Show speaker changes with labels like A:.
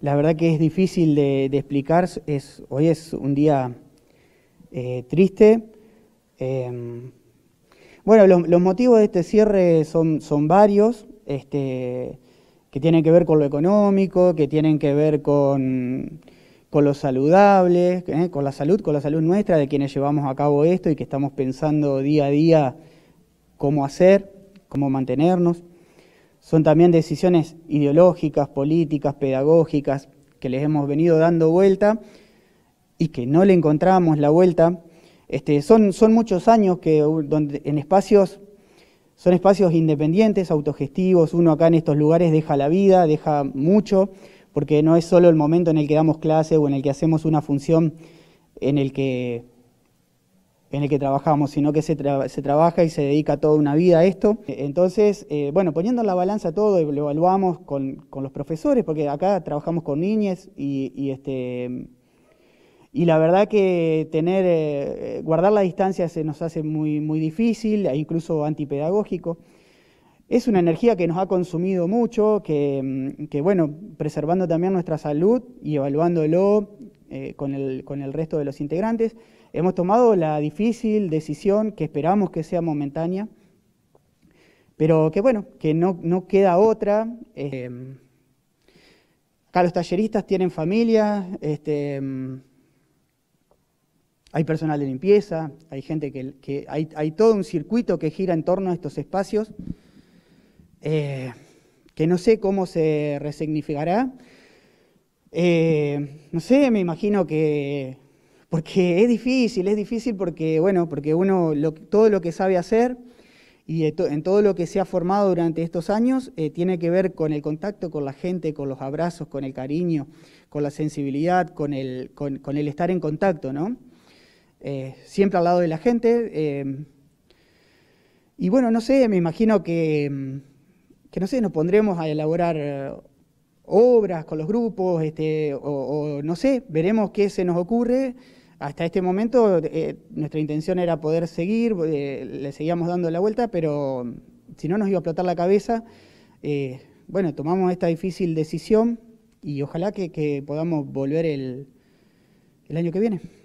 A: la verdad que es difícil de, explicar. hoy es un día eh, triste. Em, bueno, los, motivos de este cierre son, varios, este, que tienen que ver con lo económico, que tienen que ver con, lo saludable, eh, con la salud, con la salud nuestra de quienes llevamos a cabo esto y que estamos pensando día a día cómo hacer, cómo mantenernos. Son también decisiones ideológicas, políticas, pedagógicas, que les hemos venido dando vuelta y que no le encontramos la vuelta. Este, son, son muchos años que en espacios, son espacios independientes, autogestivos, uno acá en estos lugares deja la vida, deja mucho, porque no es solo el momento en el que damos clase o en el que hacemos una función en el que en el que trabajamos, sino que se, trabaja y se dedica toda una vida a esto. Entonces, eh, bueno, poniendo en la balanza todo, lo evaluamos con, con los profesores, porque acá trabajamos con niñas y, este... Y la verdad que tener, eh, eh, guardar la distancia se nos hace muy, muy difícil, e incluso antipedagógico. Es una energía que nos ha consumido mucho, que, mm, que bueno, preservando también nuestra salud y evaluándolo eh, con, el, resto de los integrantes. Hemos tomado la difícil decisión que esperamos que sea momentánea, pero que bueno, que no, queda otra. Eh, acá los talleristas tienen familia, este, mm, hay personal de limpieza, hay gente que, hay, todo un circuito que gira en torno a estos espacios, eh, que no sé cómo se resignificará, eh, no sé, me imagino que... Porque es difícil, es difícil porque, bueno, porque uno todo lo que sabe hacer y en todo lo que se ha formado durante estos años eh, tiene que ver con el contacto con la gente, con los abrazos, con el cariño, con la sensibilidad, con el, con, el estar en contacto, ¿no? Eh, siempre al lado de la gente. y bueno, no sé, me imagino que que no sé, nos pondremos a elaborar obras, con los grupos, este, o, no sé, veremos qué se nos ocurre. Hasta este momento eh, nuestra intención era poder seguir, eh, le seguíamos dando la vuelta, pero mm, si no nos iba a explotar la cabeza. Eh, bueno, tomamos esta difícil decisión y ojalá que, podamos volver el año que viene.